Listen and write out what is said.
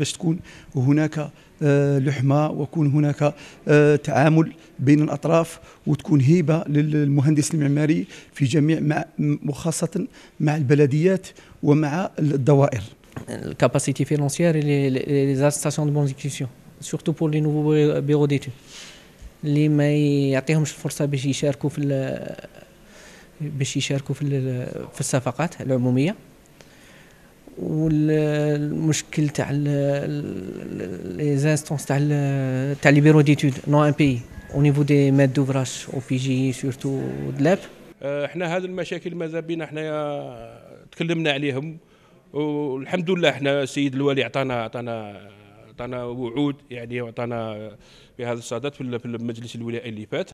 باش تكون هناك آه، لحمه ويكون هناك آه، تعامل بين الاطراف وتكون هيبه للمهندس المعماري في جميع مع وخاصه مع البلديات ومع الدوائر الكاباسيتي فينونسيير لي زاستاسيون دو بونزيكسيون سورتو بور لي نوفو بيرو ديتود اللي ما يعطيهمش الفرصه باش يشاركوا في باش يشاركوا في في الصفقات العموميه والمشكل تاع لي زانستونس تاع تاع لي بيرو ديتود نو ان بي او نيفو دي ماد دوفراج او بي جي سورتو دلاب احنا هذه المشاكل ماذا بينا احنا تكلمنا عليهم والحمد لله احنا السيد الوالي عطانا عطانا عطانا وعود يعني عطانا بهذا الصدد في المجلس الولائي اللي فات